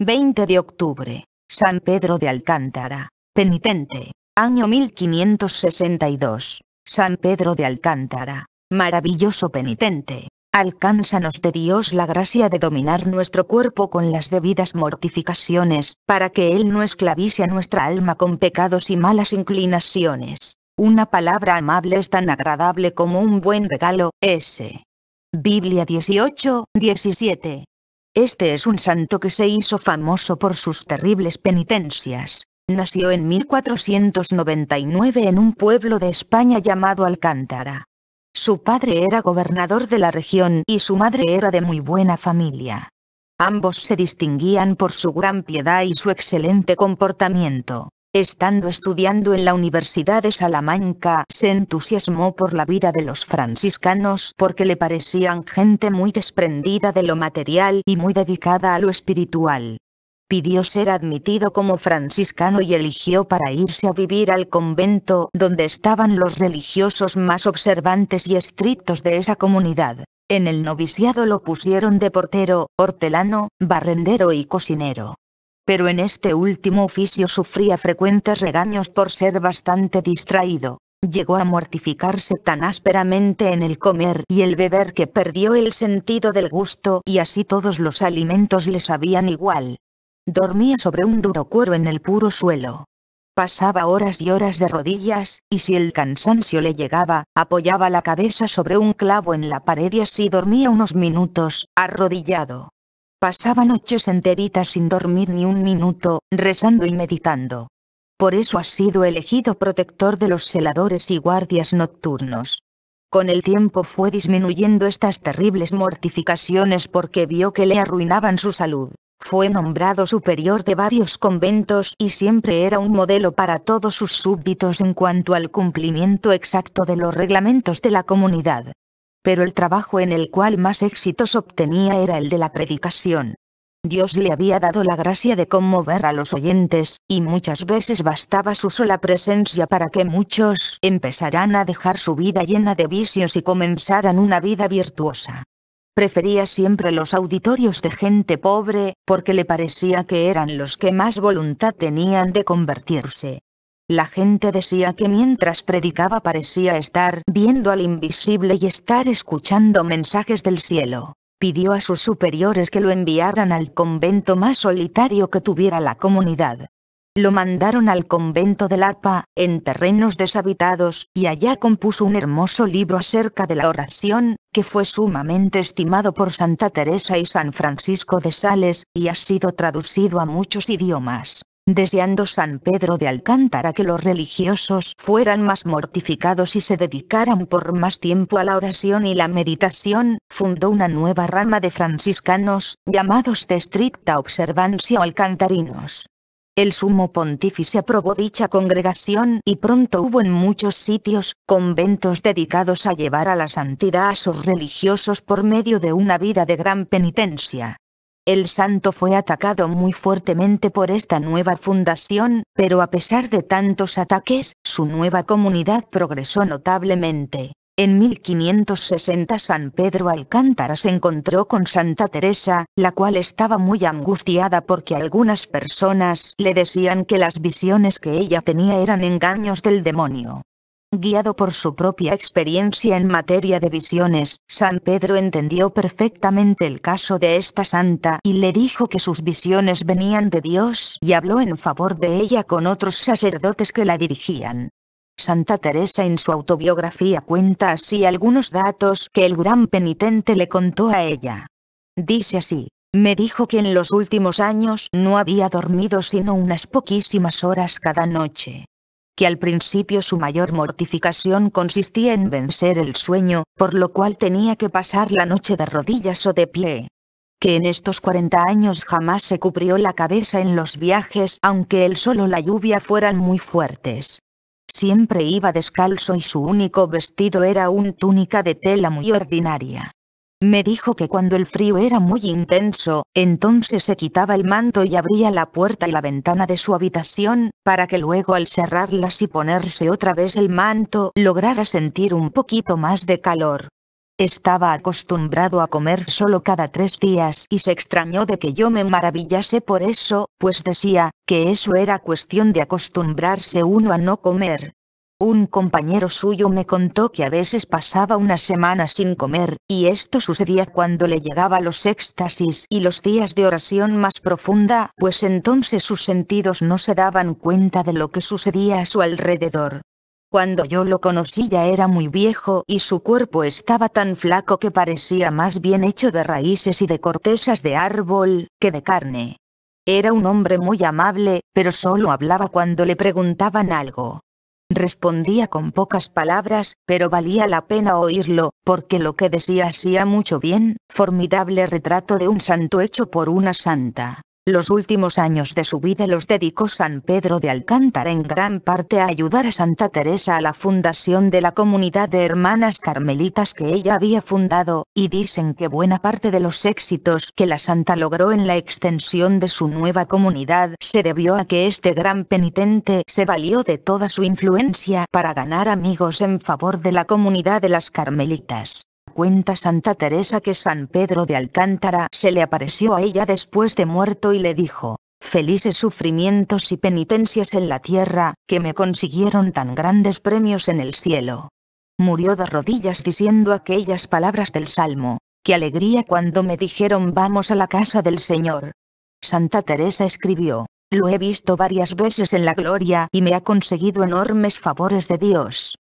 20 de octubre, San Pedro de Alcántara, penitente, año 1562, San Pedro de Alcántara, maravilloso penitente, alcánzanos de Dios la gracia de dominar nuestro cuerpo con las debidas mortificaciones, para que Él no esclavice a nuestra alma con pecados y malas inclinaciones. Una palabra amable es tan agradable como un buen regalo, S. Biblia 18, 17. Este es un santo que se hizo famoso por sus terribles penitencias. Nació en 1499 en un pueblo de España llamado Alcántara. Su padre era gobernador de la región y su madre era de muy buena familia. Ambos se distinguían por su gran piedad y su excelente comportamiento. Estando estudiando en la Universidad de Salamanca, se entusiasmó por la vida de los franciscanos porque le parecían gente muy desprendida de lo material y muy dedicada a lo espiritual. Pidió ser admitido como franciscano y eligió para irse a vivir al convento donde estaban los religiosos más observantes y estrictos de esa comunidad. En el noviciado lo pusieron de portero, hortelano, barrendero y cocinero pero en este último oficio sufría frecuentes regaños por ser bastante distraído. Llegó a mortificarse tan ásperamente en el comer y el beber que perdió el sentido del gusto y así todos los alimentos le sabían igual. Dormía sobre un duro cuero en el puro suelo. Pasaba horas y horas de rodillas, y si el cansancio le llegaba, apoyaba la cabeza sobre un clavo en la pared y así dormía unos minutos, arrodillado. Pasaba noches enteritas sin dormir ni un minuto, rezando y meditando. Por eso ha sido elegido protector de los celadores y guardias nocturnos. Con el tiempo fue disminuyendo estas terribles mortificaciones porque vio que le arruinaban su salud. Fue nombrado superior de varios conventos y siempre era un modelo para todos sus súbditos en cuanto al cumplimiento exacto de los reglamentos de la comunidad pero el trabajo en el cual más éxitos obtenía era el de la predicación. Dios le había dado la gracia de conmover a los oyentes, y muchas veces bastaba su sola presencia para que muchos empezaran a dejar su vida llena de vicios y comenzaran una vida virtuosa. Prefería siempre los auditorios de gente pobre, porque le parecía que eran los que más voluntad tenían de convertirse. La gente decía que mientras predicaba parecía estar viendo al invisible y estar escuchando mensajes del cielo. Pidió a sus superiores que lo enviaran al convento más solitario que tuviera la comunidad. Lo mandaron al convento de Lapa, en terrenos deshabitados, y allá compuso un hermoso libro acerca de la oración, que fue sumamente estimado por Santa Teresa y San Francisco de Sales, y ha sido traducido a muchos idiomas deseando San Pedro de Alcántara que los religiosos fueran más mortificados y se dedicaran por más tiempo a la oración y la meditación, fundó una nueva rama de franciscanos, llamados de estricta observancia o alcantarinos. El sumo pontífice aprobó dicha congregación y pronto hubo en muchos sitios, conventos dedicados a llevar a la santidad a sus religiosos por medio de una vida de gran penitencia. El santo fue atacado muy fuertemente por esta nueva fundación, pero a pesar de tantos ataques, su nueva comunidad progresó notablemente. En 1560 San Pedro Alcántara se encontró con Santa Teresa, la cual estaba muy angustiada porque algunas personas le decían que las visiones que ella tenía eran engaños del demonio. Guiado por su propia experiencia en materia de visiones, San Pedro entendió perfectamente el caso de esta santa y le dijo que sus visiones venían de Dios y habló en favor de ella con otros sacerdotes que la dirigían. Santa Teresa en su autobiografía cuenta así algunos datos que el gran penitente le contó a ella. Dice así, me dijo que en los últimos años no había dormido sino unas poquísimas horas cada noche que al principio su mayor mortificación consistía en vencer el sueño, por lo cual tenía que pasar la noche de rodillas o de pie. Que en estos 40 años jamás se cubrió la cabeza en los viajes, aunque el sol o la lluvia fueran muy fuertes. Siempre iba descalzo y su único vestido era un túnica de tela muy ordinaria. Me dijo que cuando el frío era muy intenso, entonces se quitaba el manto y abría la puerta y la ventana de su habitación, para que luego al cerrarlas y ponerse otra vez el manto lograra sentir un poquito más de calor. Estaba acostumbrado a comer solo cada tres días y se extrañó de que yo me maravillase por eso, pues decía, que eso era cuestión de acostumbrarse uno a no comer, un compañero suyo me contó que a veces pasaba una semana sin comer, y esto sucedía cuando le llegaba los éxtasis y los días de oración más profunda, pues entonces sus sentidos no se daban cuenta de lo que sucedía a su alrededor. Cuando yo lo conocí ya era muy viejo y su cuerpo estaba tan flaco que parecía más bien hecho de raíces y de cortezas de árbol, que de carne. Era un hombre muy amable, pero solo hablaba cuando le preguntaban algo. Respondía con pocas palabras, pero valía la pena oírlo, porque lo que decía hacía mucho bien, formidable retrato de un santo hecho por una santa. Los últimos años de su vida los dedicó San Pedro de Alcántara en gran parte a ayudar a Santa Teresa a la fundación de la comunidad de hermanas carmelitas que ella había fundado, y dicen que buena parte de los éxitos que la santa logró en la extensión de su nueva comunidad se debió a que este gran penitente se valió de toda su influencia para ganar amigos en favor de la comunidad de las carmelitas cuenta Santa Teresa que San Pedro de Alcántara se le apareció a ella después de muerto y le dijo, felices sufrimientos y penitencias en la tierra, que me consiguieron tan grandes premios en el cielo. Murió de rodillas diciendo aquellas palabras del Salmo, qué alegría cuando me dijeron vamos a la casa del Señor. Santa Teresa escribió, lo he visto varias veces en la gloria y me ha conseguido enormes favores de Dios.